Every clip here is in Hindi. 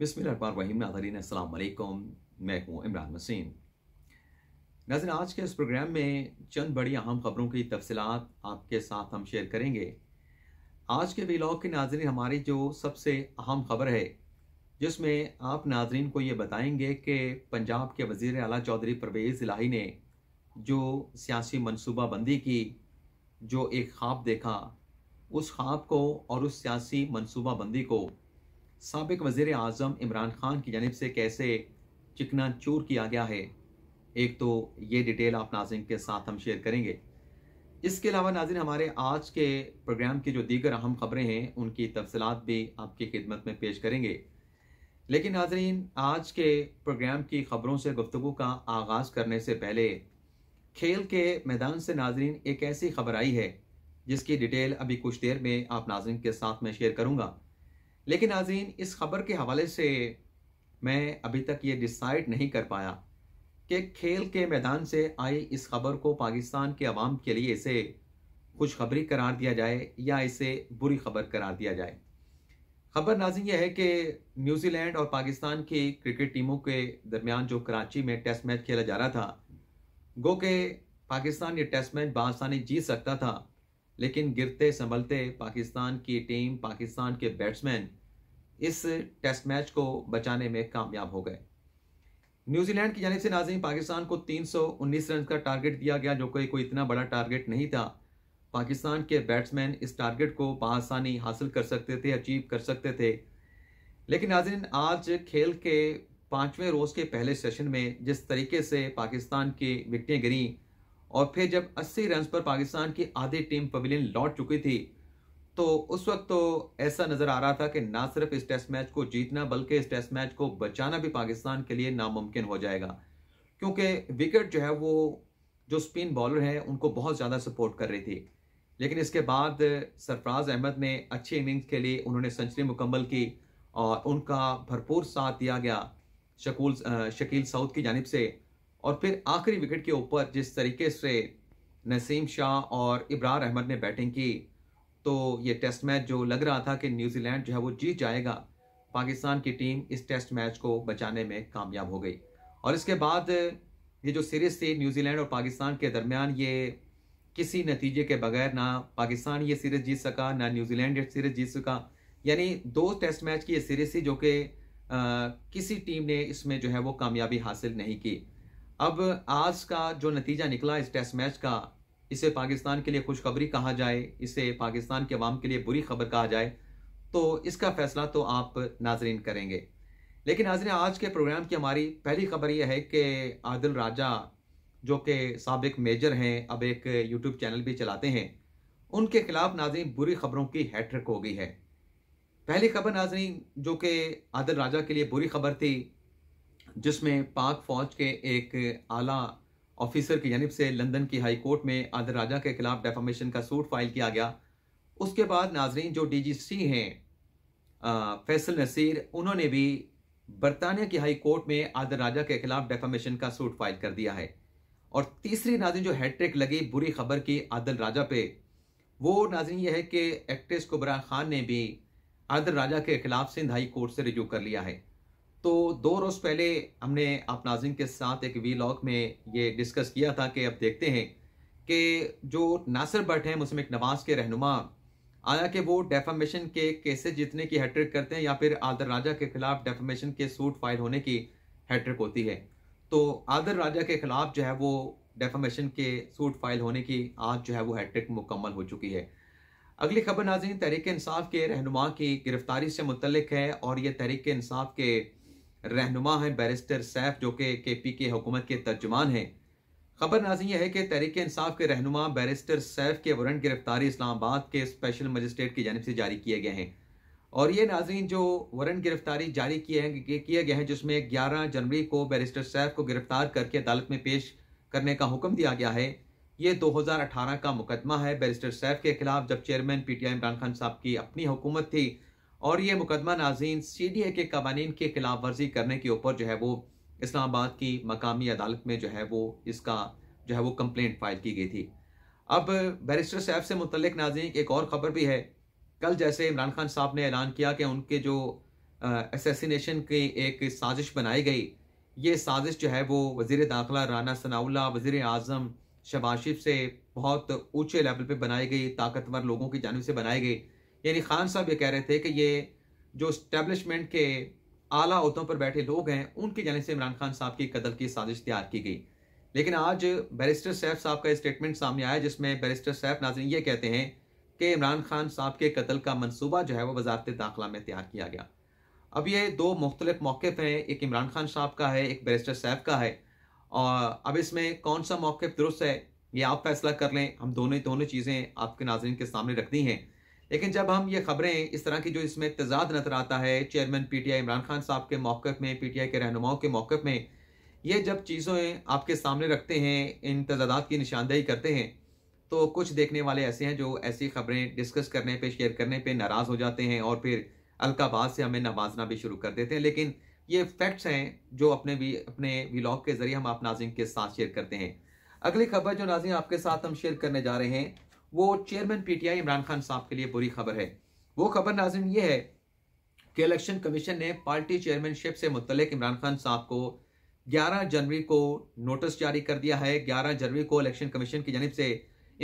बिस्मिल्लाम नादरीन असलकुम मैं हूँ इमरान मसीन नाजिन आज के इस प्रोग्राम में चंद बड़ी अहम खबरों की तफसलत आपके साथ हम शेयर करेंगे आज के व्लॉग के नाजरीन हमारी जो सबसे अहम खबर है जिसमें आप नाजरीन को ये बताएंगे कि पंजाब के वजीर अला चौधरी परवेज़ इलाही ने जो सियासी मनसूबाबंदी की जो एक ख्वाब देखा उस ख्वाब को और उस सियासी मनसूबाबंदी को सबक वजीर अजम इमरान खान की जानब से कैसे चिकना चूर किया गया है एक तो ये डिटेल आप नाजिन के साथ हम शेयर करेंगे इसके अलावा नाजिन हमारे आज के प्रोग्राम की जो दीगर अहम खबरें हैं उनकी तफसलत भी आपकी खिदमत में पेश करेंगे लेकिन नाजरीन आज के प्रोग्राम की खबरों से गुफ्तु का आगाज़ करने से पहले खेल के मैदान से नाजरीन एक ऐसी खबर आई है जिसकी डिटेल अभी कुछ देर में आप नाजरीन के साथ में शेयर करूँगा लेकिन नाजीन इस खबर के हवाले से मैं अभी तक ये डिसाइड नहीं कर पाया कि खेल के मैदान से आई इस खबर को पाकिस्तान के अवाम के लिए इसे खुशखबरी करार दिया जाए या इसे बुरी खबर करार दिया जाए खबर नाजिन यह है कि न्यूजीलैंड और पाकिस्तान की क्रिकेट टीमों के दरमियान जो कराची में टेस्ट मैच खेला जा रहा था गो के पाकिस्तान ये टेस्ट मैच बासानी जीत सकता था लेकिन गिरते संभलते पाकिस्तान की टीम पाकिस्तान के बैट्समैन इस टेस्ट मैच को बचाने में कामयाब हो गए न्यूजीलैंड की जानब से नाजिम पाकिस्तान को 319 रन का टारगेट दिया गया जो कोई कोई इतना बड़ा टारगेट नहीं था पाकिस्तान के बैट्समैन इस टारगेट को बसानी हासिल कर सकते थे अचीव कर सकते थे लेकिन नाजिन आज खेल के पाँचवें रोज़ के पहले सेशन में जिस तरीके से पाकिस्तान की विकटें गिरीं और फिर जब 80 रन पर पाकिस्तान की आधी टीम पवेलियन लौट चुकी थी तो उस वक्त तो ऐसा नजर आ रहा था कि ना सिर्फ इस टेस्ट मैच को जीतना बल्कि इस टेस्ट मैच को बचाना भी पाकिस्तान के लिए नामुमकिन हो जाएगा क्योंकि विकेट जो है वो जो स्पिन बॉलर हैं उनको बहुत ज़्यादा सपोर्ट कर रही थी लेकिन इसके बाद सरफराज अहमद ने अच्छी इनिंग्स के लिए उन्होंने सेंचुरी मुकम्मल की और उनका भरपूर साथ दिया गया शकुल शकील साउथ की जानब से और फिर आखिरी विकेट के ऊपर जिस तरीके से नसीम शाह और इब्रार अहमद ने बैटिंग की तो ये टेस्ट मैच जो लग रहा था कि न्यूजीलैंड जो है वो जीत जाएगा पाकिस्तान की टीम इस टेस्ट मैच को बचाने में कामयाब हो गई और इसके बाद ये जो सीरीज थी न्यूजीलैंड और पाकिस्तान के दरमियान ये किसी नतीजे के बगैर ना पाकिस्तान ये सीरीज जीत सका ना न्यूजीलैंड ये सीरीज जीत सका यानी दो टेस्ट मैच की ये सीरीज थी जो कि किसी टीम ने इसमें जो है वो कामयाबी हासिल नहीं की अब आज का जो नतीजा निकला इस टेस्ट मैच का इसे पाकिस्तान के लिए खुशखबरी कहा जाए इसे पाकिस्तान के अवाम के लिए बुरी खबर कहा जाए तो इसका फैसला तो आप नाजरीन करेंगे लेकिन नाजरीन आज के प्रोग्राम की हमारी पहली खबर यह है कि आदिल राजा जो कि सबक मेजर हैं अब एक यूट्यूब चैनल भी चलाते हैं उनके खिलाफ नाजरीन बुरी खबरों की हैट्रिक हो गई है पहली खबर नाजरीन जो कि आदिल राजा के लिए बुरी खबर थी जिसमें पाक फौज के एक आला ऑफिसर की जानब से लंदन की हाई कोर्ट में आदर राजा के खिलाफ डेफामेशन का सूट फाइल किया गया उसके बाद नाजरीन जो डी जी सी हैं फैसल नसीर उन्होंने भी बरतानिया की हाई कोर्ट में आदर राजा के खिलाफ डेफामेशन का सूट फाइल कर दिया है और तीसरी नाजरीन जो हैट्रिक लगी बुरी खबर की आदल राजा पे वो नाजरीन यह है कि एक्ट्रेस कुबरा खान ने भी आदर राजा के खिलाफ सिंध हाई कोर्ट से रिजू कर लिया है तो दो रोज़ पहले हमने आप नाजिम के साथ एक वी लॉक में ये डिस्कस किया था कि अब देखते हैं कि जो नासिर भट्ट हैं मुस्लिम नवाज के रहनुमा आया कि वो डेफामेशन के केसेस जीतने की हैट्रिक करते हैं या फिर आदर राजा के खिलाफ डेफामेशन के सूट फाइल होने की हैट्रिक होती है तो आदर राजा के खिलाफ जो है वो डेफामेशन के सूट फाइल होने की आज जो है वो हैट्रिक मुकम्मल हो चुकी है अगली खबर नाजी तहरीक इंसाफ के रहनुमा की गिरफ्तारी से मुतलक है और ये तहरीक इंसाफ के रहनुमा हैं बैरिस्टर सैफ जो कि के पी के हुकूमत के तर्जमान हैं खबर नाजी यह है कि तहरीक इंसाफ के रहनुमा बैरिस्टर सैफ के वारंट गिरफ्तारी इस्लामाबाद के स्पेशल मजिस्ट्रेट की जानब से जारी किए गए हैं और ये नाजीन जो वारंट गिरफ्तारी जारी किए किए गए हैं जिसमें ग्यारह जनवरी को बैरिस्टर सैफ को गिरफ्तार करके अदालत में पेश करने का हुक्म दिया गया है ये 2018 का मुकदमा है बैरिस्टर सैफ के खिलाफ जब चेयरमैन पीटीआई इमरान खान साहब की अपनी हुकूमत थी और ये मुकदमा नाजीन सी डी ए के कवानीन की खिलाफ वर्जी करने के ऊपर जो है वो इस्लामाबाद की मकामी अदालत में जो है वो इसका जो है वो कंप्लेंट फाइल की गई थी अब बैरिस्टर साहब से मुतलिक नाजीन एक और ख़बर भी है कल जैसे इमरान खान साहब ने ऐलान किया कि उनके जो असेसिनेशन की एक साजिश बनाई गई ये साजिश जो है वो वजीर दाखिला राना सनाउल्ला वजीर अजम शबाशिफ से बहुत ऊंचे लेवल पे बनाई गई ताकतवर लोगों की जानव से बनाई गई यानी खान साहब ये कह रहे थे कि ये जो स्टैब्लिशमेंट के आला अहदों पर बैठे लोग हैं उनके जाने से इमरान खान साहब की कदल की साजिश तैयार की गई लेकिन आज बैरिस्टर सैफ साहब का स्टेटमेंट सामने आया जिसमें बैरिस्टर सैफ नाजरीन ये कहते हैं कि इमरान खान साहब के कत्ल का मनसूबा जो है वो वजारत दाखिला में तैयार किया गया अब ये दो मुख्तलिफ मौक़ हैं एक इमरान खान साहब का है एक बैरिस्टर सैफ का है और अब इसमें कौन सा मौक़ दुरुस्त है ये आप फैसला कर लें हम दोनों दोनों तो चीज़ें आपके नाजरन के सामने रख दी हैं लेकिन जब हम ये खबरें इस तरह की जो इसमें तजाद नजर आता है चेयरमैन पीटीआई इमरान खान साहब के मौकफ में पीटीआई के रहनुमाओं के मौकफ में ये जब चीज़ें आपके सामने रखते हैं इन तजादात की निशानदेही करते हैं तो कुछ देखने वाले ऐसे हैं जो ऐसी खबरें डिस्कस करने पर शेयर करने पर नाराज़ हो जाते हैं और फिर अलकाबाद से हमें नवाजना भी शुरू कर देते हैं लेकिन ये फैक्ट्स हैं जो अपने भी अपने व्लॉग के जरिए हम आप नाजिम के साथ शेयर करते हैं अगली खबर जो नाजिम आपके साथ हम शेयर करने जा रहे हैं वो चेयरमैन पीटीआई इमरान खान साहब के लिए बुरी खबर है वो खबर नाजिम यह है कि इलेक्शन कमीशन ने पार्टी चेयरमैनशिप से मुतल इमरान खान साहब को 11 जनवरी को नोटिस जारी कर दिया है 11 जनवरी को इलेक्शन कमीशन की जानब से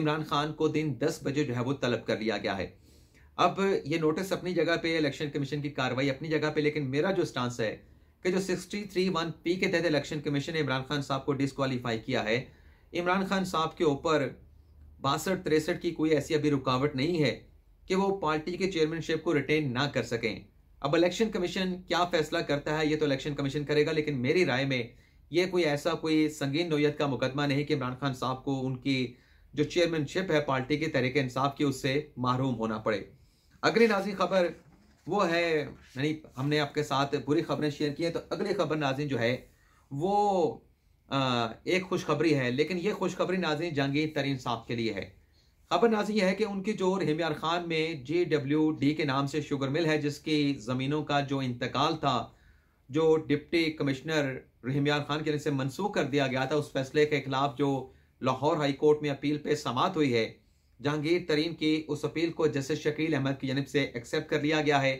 इमरान खान को दिन 10 बजे जो है वो तलब कर लिया गया है अब ये नोटिस अपनी जगह पे इलेक्शन कमीशन की कार्रवाई अपनी जगह पे लेकिन मेरा जो स्टांस है कि जो सिक्सटी थ्री वन पी के तहत इलेक्शन कमीशन ने इमरान खान साहब को डिसक्वालीफाई किया है इमरान खान साहब के ऊपर बासठ तिरसठ की कोई ऐसी अभी रुकावट नहीं है कि वो पार्टी के चेयरमैनशिप को रिटेन ना कर सकें अब इलेक्शन कमीशन क्या फैसला करता है ये तो इलेक्शन कमीशन करेगा लेकिन मेरी राय में ये कोई ऐसा कोई संगीन नोयत का मुकदमा नहीं कि इमरान खान साहब को उनकी जो चेयरमैनशिप है पार्टी के तरीके इंसाफ की उससे महरूम होना पड़े अगली नाजी खबर वो है यानी हमने आपके साथ बुरी खबरें शेयर की हैं तो अगली खबर नाजी जो है वो एक खुशखबरी है लेकिन यह खुशखबरी नाजी जहांगीर तरीन साहब के लिए है खबर नाजी यह है कि उनकी जो हिम्यार खान में जे डब्ल्यू डी के नाम से शुगर मिल है जिसकी ज़मीनों का जो इंतकाल था जो डिप्टी कमिश्नर हिम्यार खान के से मनसूख कर दिया गया था उस फैसले के खिलाफ जो लाहौर हाई कोर्ट में अपील पे समात हुई है जहांगीर तरीन की उस अपील को जस्टिस शकील अहमद की जानब से एक्सेप्ट कर लिया गया है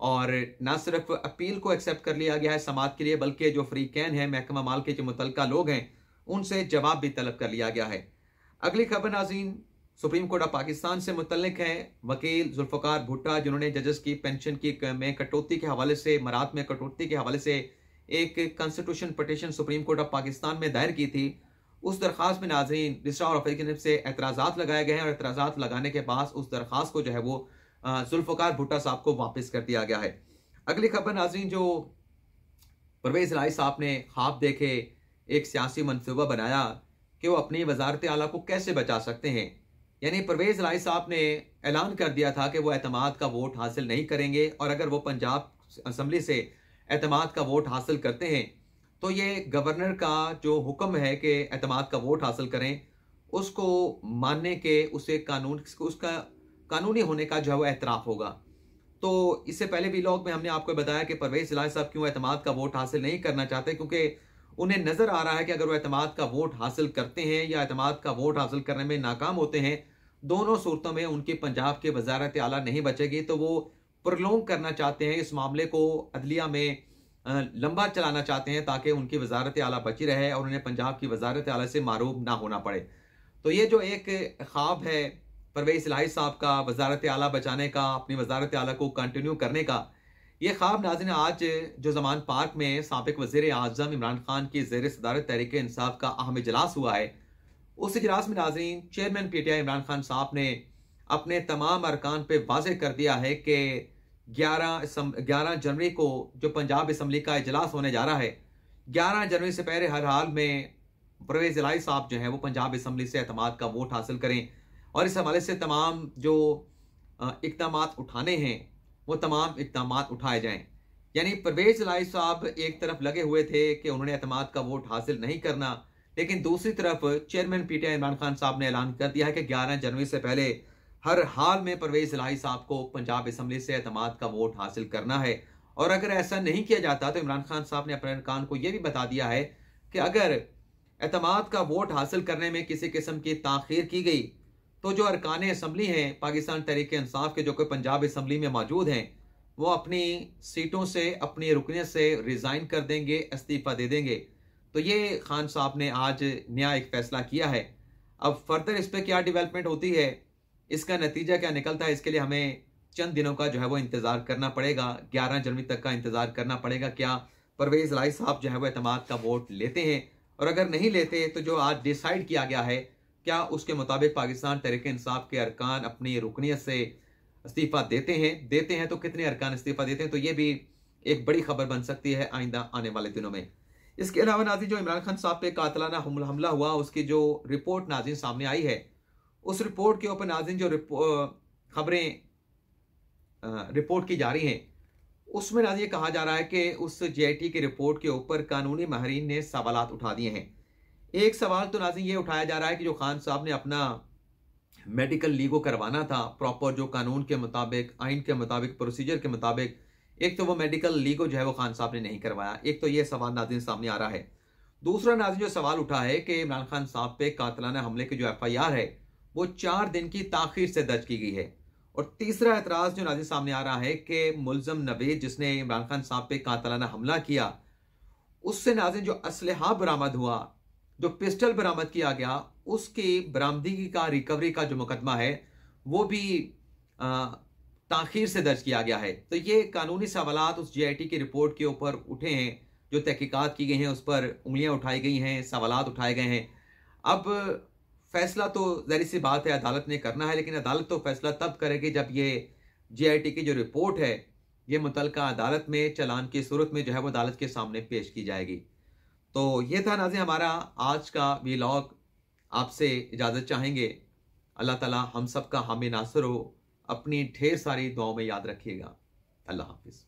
और न सिर्फ अपील को एक्सेप्ट कर लिया गया है समाज के लिए बल्कि जो फ्री कैन है महकमा माल के जो मुतलका लोग हैं उनसे जवाब भी तलब कर लिया गया है अगली खबर नाजीन सुप्रीम कोर्ट ऑफ पाकिस्तान से मुतलक है वकील जुल्फकार भुट्टा जिन्होंने जजेस की पेंशन की में कटौती के हवाले से मरात में कटौती के हवाले से एक constitution petition supreme court of Pakistan में दायर की थी उस दरख्वास्त में नाजरीन रिस्टा और तरफ से एतराज़ लगाए गए हैं और एतराज लगाने के बाद उस दरख्वास्त को जो है वो जुल्फकार भुट्टा साहब को वापस कर दिया गया है अगली खबर नाजरीन जो परवेज राय साहब ने खाब देखे एक सियासी मनसूबा बनाया कि वो अपनी वजारत आला को कैसे बचा सकते हैं यानी परवेज राय साहब ने ऐलान कर दिया था कि वो अहतमाद का वोट हासिल नहीं करेंगे और अगर वो पंजाब असम्बली से अतमाद का वोट हासिल करते हैं तो ये गवर्नर का जो हुक्म है कि अहतमाद का वोट हासिल करें उसको मानने के उसे कानून उसका कानूनी होने का जो है वो एतराफ़ होगा तो इससे पहले भी लोग में हमने आपको बताया कि परवेज लाल साहब क्यों अहतमाद का वोट हासिल नहीं करना चाहते क्योंकि उन्हें नज़र आ रहा है कि अगर वो अहतमाद का वोट हासिल करते हैं या अहतमाद का वोट हासिल करने में नाकाम होते हैं दोनों सूरतों में उनकी पंजाब के वजारत आला नहीं बचेगी तो वो प्रलोंग करना चाहते हैं इस मामले को अदलिया में लंबा चलाना चाहते हैं ताकि उनकी वजारत आला बची रहे और उन्हें पंजाब की वजारत आला से मारूब ना होना पड़े तो ये जो एक ख्वाब है परवेज लाही साहब का वजारत आला बचाने का अपनी वजारत आला को कंटिन्यू करने का ये ख्वाब नाजिन आज जो जमान पार्क में सबक वजीर अजम इमरान खान की जेर सदारत तहरीक इंसाफ का अहम इजलास हुआ है उस इजलास में नाजरीन chairman P T I Imran Khan साहब ने अपने तमाम अरकान पर वाज कर दिया है कि ग्यारह ग्यारह जनवरी को जो पंजाब इसम्बली का इजलास होने जा रहा है ग्यारह जनवरी से पहले हर हाल में परवेज लाई साहब जो हैं वो पंजाब इसम्बली से अहतमाद का वोट हासिल करें और इस हवाले से तमाम जो इकदाम उठाने हैं वो तमाम इकदाम उठाए जाएं यानी परवेज लाई साहब एक तरफ लगे हुए थे कि उन्होंने अतमाद का वोट हासिल नहीं करना लेकिन दूसरी तरफ चेयरमैन पीटीआई इमरान खान साहब ने ऐलान कर दिया है कि 11 जनवरी से पहले हर हाल में परवेज लाई साहब को पंजाब असम्बली से अतमाद का वोट हासिल करना है और अगर ऐसा नहीं किया जाता तो इमरान खान साहब ने इमरान खान को यह भी बता दिया है कि अगर अतमाद का वोट हासिल करने में किसी किस्म की ताखिर की गई तो जो अरकान असम्बली हैं पाकिस्तान तहरीक इंसाफ के जो कि पंजाब असम्बली में मौजूद हैं वो अपनी सीटों से अपनी रुकनीत से रिज़ाइन कर देंगे इस्तीफ़ा दे देंगे तो ये खान साहब ने आज नया एक फैसला किया है अब फर्दर इस पर क्या डिवेलपमेंट होती है इसका नतीजा क्या निकलता है इसके लिए हमें चंद दिनों का जो है वो इंतज़ार करना पड़ेगा ग्यारह जनवरी तक का इंतज़ार करना पड़ेगा क्या परवेज़ राय साहब जो है वो अहतमाद का वोट लेते हैं और अगर नहीं लेते तो जो आज डिसाइड किया गया है क्या उसके मुताबिक पाकिस्तान तहरीक इंसाफ के अरकान अपनी रुकनीत से इस्तीफा देते हैं देते हैं तो कितने अरकान इस्तीफा देते हैं तो ये भी एक बड़ी खबर बन सकती है आइंदा आने वाले दिनों में इसके अलावा नाजी जो इमरान खान साहब पे कातलाना हमला हुआ उसकी जो रिपोर्ट नाजिन सामने आई है उस रिपोर्ट के ऊपर नाजिन जो खबरें रिपोर्ट की जा रही हैं उसमें नाजी कहा जा रहा है कि उस जे की रिपोर्ट के ऊपर कानूनी माहरीन ने सवाल उठा दिए हैं एक सवाल तो नाजी ये उठाया जा रहा है कि जो खान साहब ने अपना मेडिकल लीगो करवाना था प्रॉपर जो कानून के मुताबिक आइन के मुताबिक प्रोसीजर के मुताबिक एक तो वो मेडिकल लीगो जो है वो खान साहब ने नहीं करवाया एक तो ये सवाल नाजिन सामने आ रहा है दूसरा नाजिन जो सवाल उठा है कि इमरान खान साहब पे कातलाना हमले की जो एफ है वो चार दिन की ताखिर से दर्ज की गई है और तीसरा एतराज जो नाजिन सामने आ रहा है कि मुलजम नवेद जिसने इमरान खान साहब पे कातलाना हमला किया उससे नाजिन जो असलहा बरामद हुआ जो पिस्टल बरामद किया गया उसके बरामदगी का रिकवरी का जो मुकदमा है वो भी ताखिर से दर्ज किया गया है तो ये कानूनी सवाल उस जीआईटी की रिपोर्ट के ऊपर उठे हैं जो तहकीकात की गई हैं उस पर उंगलियां उठाई गई हैं सवाल उठाए गए हैं अब फैसला तो जहरी सी बात है अदालत ने करना है लेकिन अदालत तो फैसला तब करेगी जब ये जीआईटी की जो रिपोर्ट है ये मुतलका अदालत में चलान की सूरत में जो है वो अदालत के सामने पेश की जाएगी तो ये था नाजिन हमारा आज का लॉग आपसे इजाज़त चाहेंगे अल्लाह ताला हम सब का हामी नासर हो अपनी ढेर सारी दुआओं में याद रखिएगा अल्लाह हाफिज़